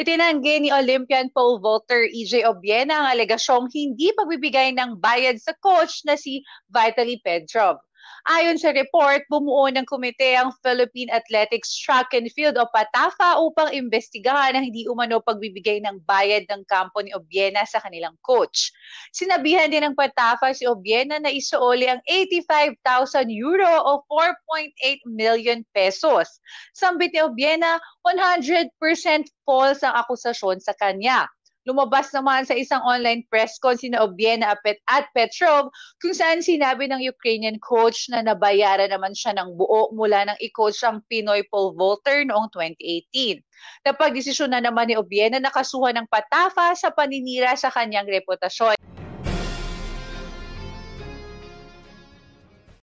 Itinanggi ni Olympian pole vaulter EJ Obiena ang alegasyong hindi pagbibigay ng bayad sa coach na si Vitaly Petrov. Ayon sa report, bumuo ng komite ang Philippine Athletics Track and Field o PATAFA upang imbestigahan ang hindi umano pagbibigay ng bayad ng kampo ni Obiena sa kanilang coach. Sinabihan din ng PATAFA si Obiena na isuoli ang 85,000 euro o 4.8 million pesos. Sambit ni Obiena, 100% false ang akusasyon sa kanya lumabas naman sa isang online press con sina Obiena at Petrov kung saan sinabi ng Ukrainian coach na nabayaran naman siya ng buo mula nang i-coach ang Pinoy pole vaulter noong 2018. Napagdesisyon na naman ni Obiena nakasuhan ng patafa sa paninira sa kanyang reputasyon.